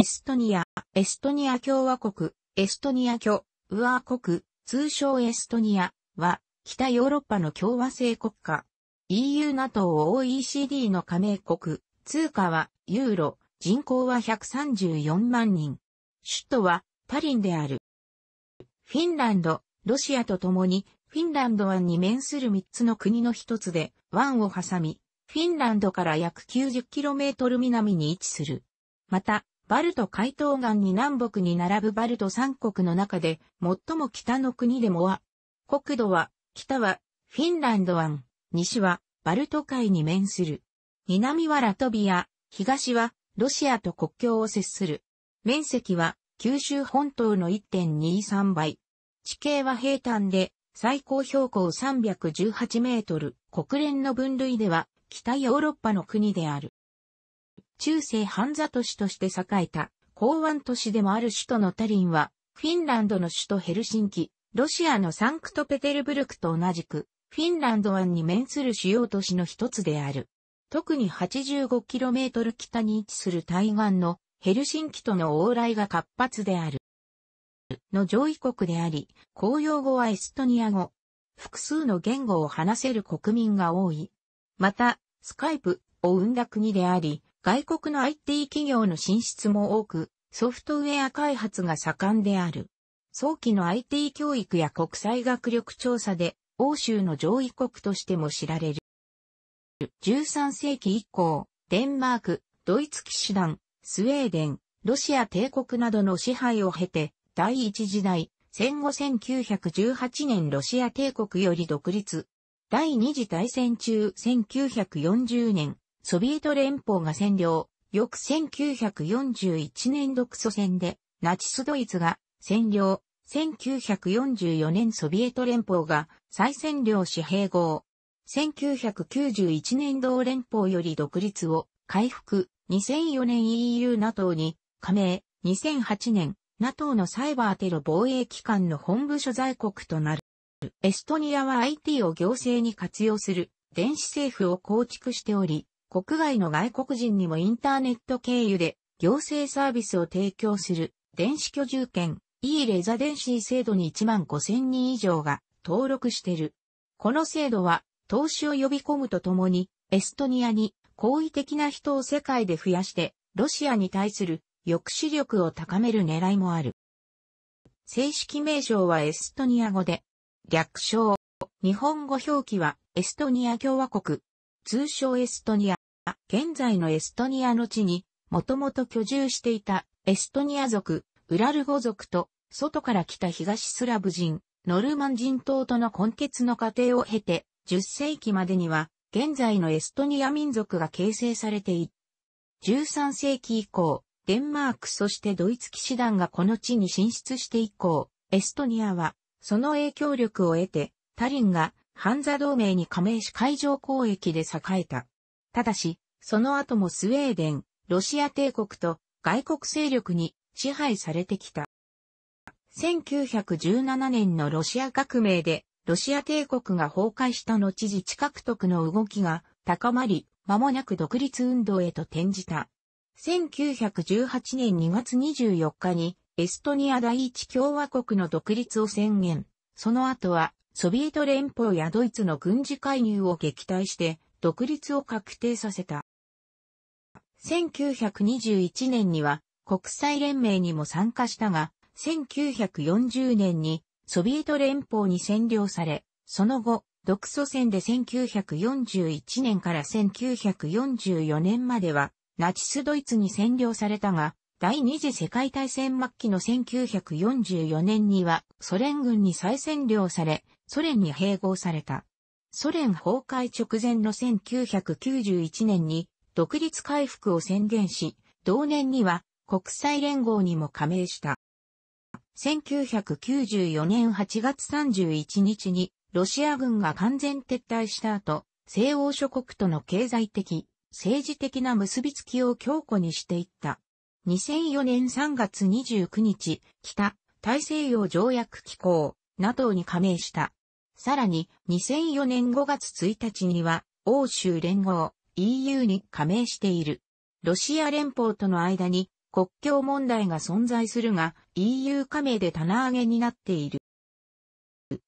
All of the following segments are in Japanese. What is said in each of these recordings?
エストニア、エストニア共和国、エストニア共和国、通称エストニアは、北ヨーロッパの共和制国家。EU、NATO、OECD の加盟国、通貨は、ユーロ、人口は134万人。首都は、パリンである。フィンランド、ロシアと共に、フィンランド湾に面する3つの国の一つで、湾を挟み、フィンランドから約 90km 南に位置する。また、バルト海東岸に南北に並ぶバルト三国の中で、最も北の国でもは、国土は、北は、フィンランド湾、西は、バルト海に面する。南はラトビア、東は、ロシアと国境を接する。面積は、九州本島の1.23倍。地形は平坦で、最高標高318メートル。国連の分類では、北ヨーロッパの国である。中世半座都市として栄えた、港湾都市でもある首都のタリンは、フィンランドの首都ヘルシンキ、ロシアのサンクトペテルブルクと同じく、フィンランド湾に面する主要都市の一つである。特に 85km 北に位置する対岸のヘルシンキとの往来が活発である。の上位国であり、公用語はエストニア語。複数の言語を話せる国民が多い。また、スカイプを生んだ国であり、外国の IT 企業の進出も多く、ソフトウェア開発が盛んである。早期の IT 教育や国際学力調査で、欧州の上位国としても知られる。13世紀以降、デンマーク、ドイツ騎士団、スウェーデン、ロシア帝国などの支配を経て、第一時代、戦後1918年ロシア帝国より独立。第二次大戦中1940年、ソビエト連邦が占領、翌1941年独ソ戦で、ナチスドイツが占領、1944年ソビエト連邦が再占領し併合。1991年同連邦より独立を回復。2004年 EU NATO に加盟。2008年 NATO のサイバーテロ防衛機関の本部所在国となる。エストニアは IT を行政に活用する電子政府を構築しており、国外の外国人にもインターネット経由で行政サービスを提供する電子居住権 E レザデンシー制度に1万5000人以上が登録してる。この制度は投資を呼び込むとともにエストニアに好意的な人を世界で増やしてロシアに対する抑止力を高める狙いもある。正式名称はエストニア語で、略称、日本語表記はエストニア共和国、通称エストニア。現在のエストニアの地に、もともと居住していたエストニア族、ウラルゴ族と、外から来た東スラブ人、ノルマン人等との根結の過程を経て、10世紀までには、現在のエストニア民族が形成されてい13世紀以降、デンマークそしてドイツ騎士団がこの地に進出して以降、エストニアは、その影響力を得て、タリンが、ハンザ同盟に加盟し海上交易で栄えた。ただし、その後もスウェーデン、ロシア帝国と外国勢力に支配されてきた。1917年のロシア革命で、ロシア帝国が崩壊した後自治獲得の動きが高まり、間もなく独立運動へと転じた。1918年2月24日に、エストニア第一共和国の独立を宣言。その後は、ソビエト連邦やドイツの軍事介入を撃退して、独立を確定させた。1921年には国際連盟にも参加したが、1940年にソビエト連邦に占領され、その後、独ソ戦で1941年から1944年までは、ナチスドイツに占領されたが、第二次世界大戦末期の1944年にはソ連軍に再占領され、ソ連に併合された。ソ連崩壊直前の1991年に独立回復を宣言し、同年には国際連合にも加盟した。1994年8月31日にロシア軍が完全撤退した後、西欧諸国との経済的、政治的な結びつきを強固にしていった。2004年3月29日、北、大西洋条約機構、NATO に加盟した。さらに、2004年5月1日には、欧州連合、EU に加盟している。ロシア連邦との間に国境問題が存在するが EU 加盟で棚上げになっている。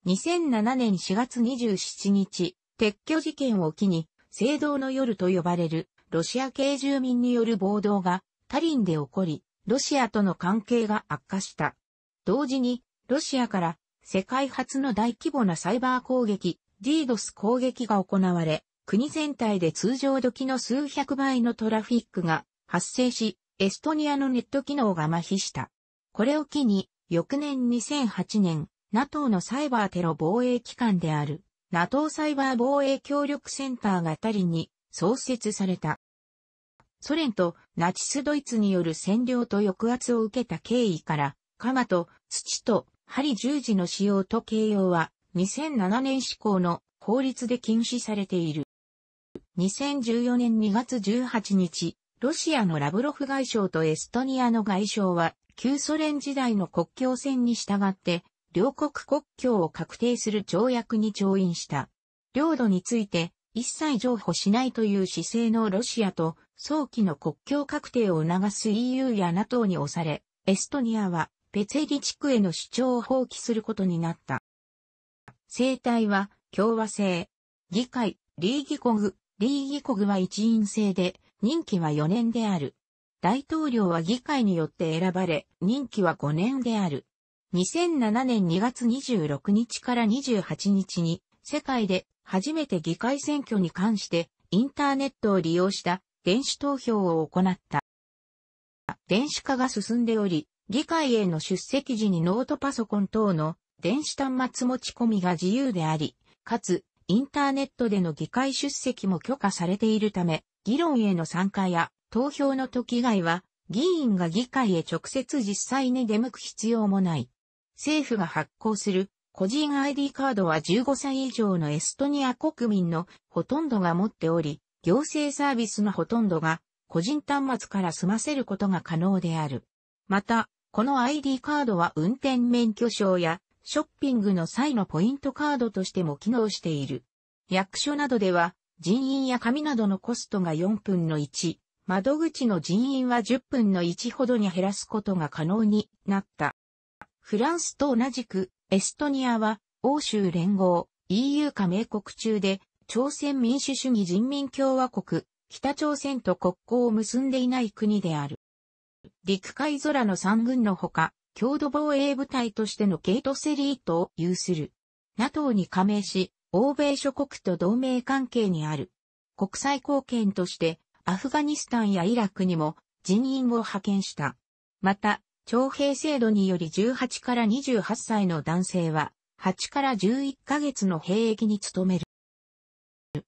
2007年4月27日、撤去事件を機に、聖堂の夜と呼ばれるロシア系住民による暴動がタリンで起こり、ロシアとの関係が悪化した。同時に、ロシアから世界初の大規模なサイバー攻撃、DDoS 攻撃が行われ、国全体で通常時の数百倍のトラフィックが発生し、エストニアのネット機能が麻痺した。これを機に、翌年2008年、NATO のサイバーテロ防衛機関である、NATO サイバー防衛協力センターがタリに創設された。ソ連とナチスドイツによる占領と抑圧を受けた経緯から、鎌と土と針十字の使用と形容は2007年施行の法律で禁止されている。2014年2月18日、ロシアのラブロフ外相とエストニアの外相は、旧ソ連時代の国境線に従って、両国国境を確定する条約に調印した。領土について、一切譲歩しないという姿勢のロシアと、早期の国境確定を促す EU や NATO に押され、エストニアは、ペツェリ地区への主張を放棄することになった。生態は、共和制、議会、リーギコグ、リー議国は一員制で、任期は4年である。大統領は議会によって選ばれ、任期は5年である。2007年2月26日から28日に、世界で初めて議会選挙に関してインターネットを利用した電子投票を行った。電子化が進んでおり、議会への出席時にノートパソコン等の電子端末持ち込みが自由であり、かつインターネットでの議会出席も許可されているため、議論への参加や投票の時以外は、議員が議会へ直接実際に出向く必要もない。政府が発行する個人 ID カードは15歳以上のエストニア国民のほとんどが持っており、行政サービスのほとんどが個人端末から済ませることが可能である。また、この ID カードは運転免許証やショッピングの際のポイントカードとしても機能している。役所などでは、人員や紙などのコストが4分の1、窓口の人員は10分の1ほどに減らすことが可能になった。フランスと同じく、エストニアは、欧州連合、EU 加盟国中で、朝鮮民主主義人民共和国、北朝鮮と国交を結んでいない国である。陸海空の三軍のほか、郷土防衛部隊としてのケートセリートを有する。NATO に加盟し、欧米諸国と同盟関係にある。国際貢献として、アフガニスタンやイラクにも人員を派遣した。また、徴兵制度により18から28歳の男性は、8から11ヶ月の兵役に努める。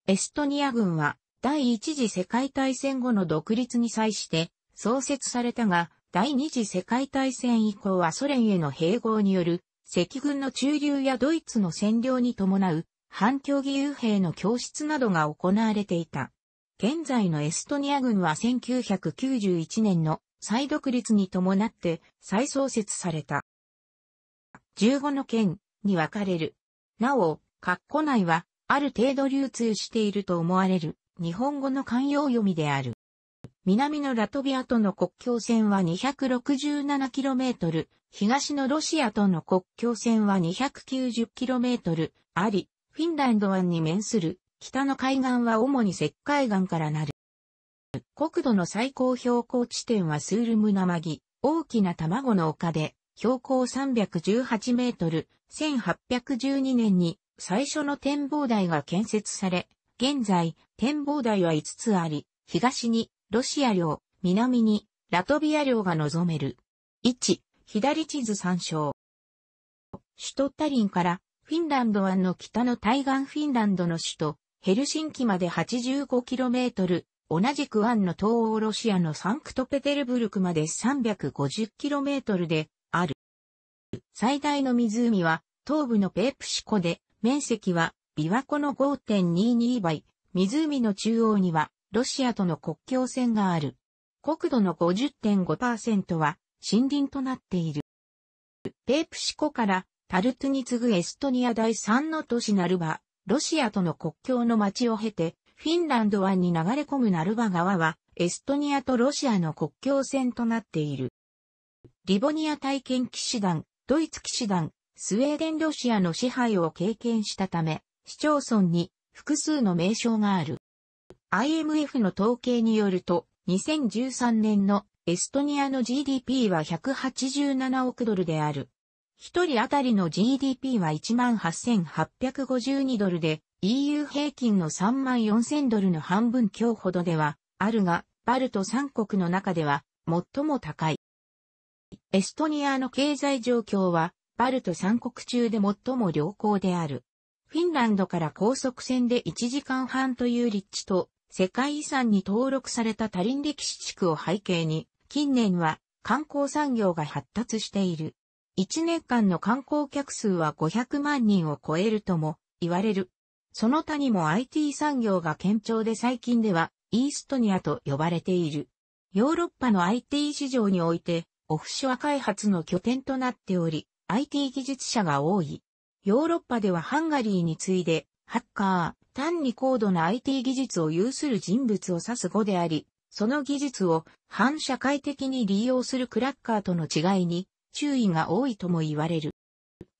エストニア軍は、第一次世界大戦後の独立に際して、創設されたが、第二次世界大戦以降はソ連への併合による、赤軍の駐留やドイツの占領に伴う、反競技遊兵の教室などが行われていた。現在のエストニア軍は1991年の再独立に伴って再創設された。15の県に分かれる。なお、括弧内はある程度流通していると思われる日本語の慣用読みである。南のラトビアとの国境線は 267km、東のロシアとの国境線は 290km あり、フィンランド湾に面する北の海岸は主に石灰岩からなる。国土の最高標高地点はスールムナマギ、大きな卵の丘で、標高318メートル、1812年に最初の展望台が建設され、現在、展望台は5つあり、東にロシア領、南に、ラトビア領が望める。1、左地図参照。首都タリンからフィンランド湾の北の対岸フィンランドの首都ヘルシンキまで 85km、同じく湾の東欧ロシアのサンクトペテルブルクまで 350km である。最大の湖は東部のペープシコで面積は琵琶湖の5.22倍、湖の中央にはロシアとの国境線がある。国土の50.5%は森林となっている。ペープシコからタルトに次ぐエストニア第3の都市ナルバ、ロシアとの国境の町を経て、フィンランド湾に流れ込むナルバ川は、エストニアとロシアの国境線となっている。リボニア体験騎士団、ドイツ騎士団、スウェーデンロシアの支配を経験したため、市町村に複数の名称がある。IMF の統計によると、2013年のエストニアの GDP は187億ドルである。一人当たりの GDP は18,852ドルで、EU 平均の34,000ドルの半分強ほどでは、あるが、バルト3国の中では、最も高い。エストニアの経済状況は、バルト3国中で最も良好である。フィンランドから高速船で1時間半という立地と、世界遺産に登録された多林歴史地区を背景に、近年は観光産業が発達している。1年間の観光客数は500万人を超えるとも言われる。その他にも IT 産業が堅調で最近ではイーストニアと呼ばれている。ヨーロッパの IT 市場においてオフショア開発の拠点となっており、IT 技術者が多い。ヨーロッパではハンガリーに次いでハッカー、単に高度な IT 技術を有する人物を指す語であり、その技術を反社会的に利用するクラッカーとの違いに注意が多いとも言われる。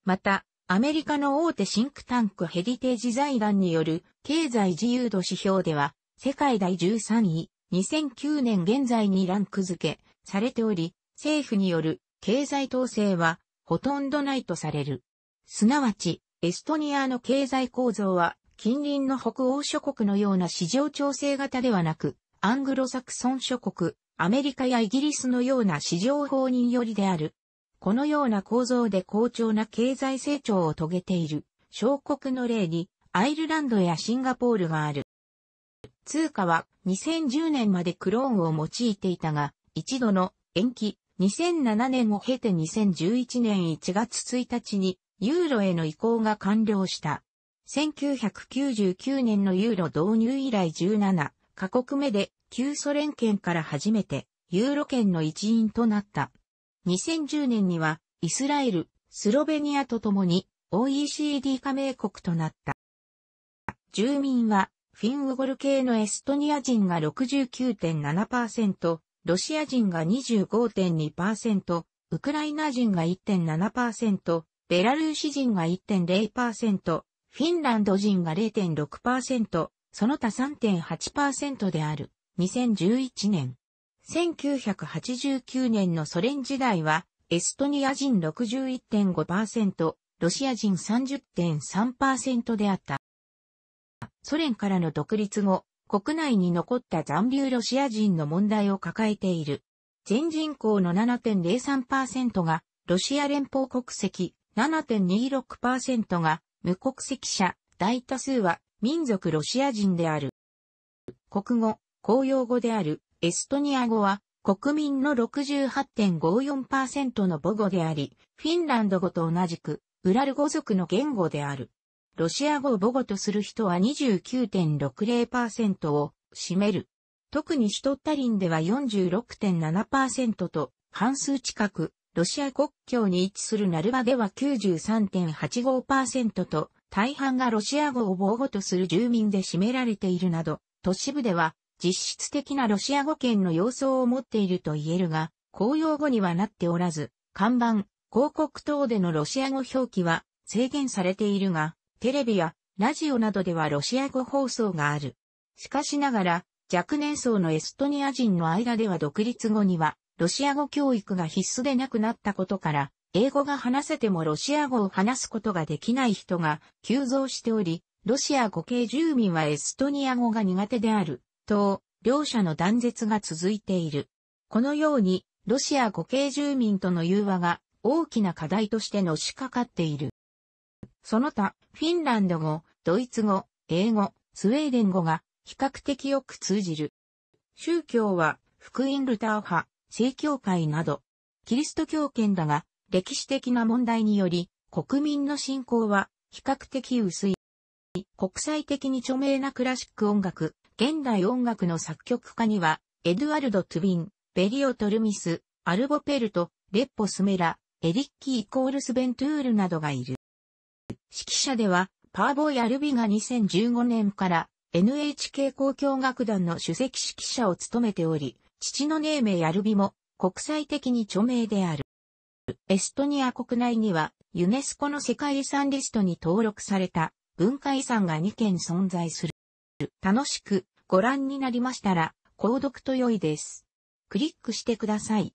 また、アメリカの大手シンクタンクヘリテージ財団による経済自由度指標では、世界第13位、2009年現在にランク付けされており、政府による経済統制はほとんどないとされる。すなわち、エストニアの経済構造は近隣の北欧諸国のような市場調整型ではなく、アングロサクソン諸国、アメリカやイギリスのような市場法人よりである。このような構造で好調な経済成長を遂げている小国の例にアイルランドやシンガポールがある。通貨は2010年までクローンを用いていたが、一度の延期、2007年を経て2011年1月1日にユーロへの移行が完了した。1999年のユーロ導入以来17カ国目で旧ソ連圏から初めてユーロ圏の一員となった。2010年にはイスラエル、スロベニアと共に OECD 加盟国となった。住民はフィンウゴル系のエストニア人が69.7%、ロシア人が25.2%、ウクライナ人が1.7%、ベラルーシ人が1.0%、フィンランド人が0.6%、その他3.8%である。2011年。1989年のソ連時代は、エストニア人61.5%、ロシア人30.3%であった。ソ連からの独立後、国内に残った残留ロシア人の問題を抱えている。全人口の7.03%がロシア連邦国籍、7.26%が無国籍者、大多数は民族ロシア人である。国語、公用語であるエストニア語は国民の68.54%の母語であり、フィンランド語と同じくウラル語族の言語である。ロシア語を母語とする人は29.60%を占める。特にシトッタリンでは46.7%と半数近くロシア国境に位置するナルバでは93.85%と、大半がロシア語を母語とする住民で占められているなど、都市部では実質的なロシア語圏の様相を持っていると言えるが、公用語にはなっておらず、看板、広告等でのロシア語表記は制限されているが、テレビやラジオなどではロシア語放送がある。しかしながら、若年層のエストニア人の間では独立後には、ロシア語教育が必須でなくなったことから、英語が話せてもロシア語を話すことができない人が急増しており、ロシア語系住民はエストニア語が苦手である、と、両者の断絶が続いている。このように、ロシア語系住民との融和が大きな課題としてのしかかっている。その他、フィンランド語、ドイツ語、英語、スウェーデン語が比較的よく通じる。宗教は、福音ルター派、正教会など、キリスト教圏だが、歴史的な問題により、国民の信仰は比較的薄い。国際的に著名なクラシック音楽、現代音楽の作曲家には、エドゥアルド・トゥビン、ベリオ・トルミス、アルボペルト、レッポ・スメラ、エリッキー・イコールス・ベントゥールなどがいる。指揮者では、パーボイ・アルビが2015年から NHK 交響楽団の首席指揮者を務めており、父のネーメ・ヤルビも国際的に著名である。エストニア国内にはユネスコの世界遺産リストに登録された文化遺産が2件存在する。楽しくご覧になりましたら、購読と良いです。クリックしてください。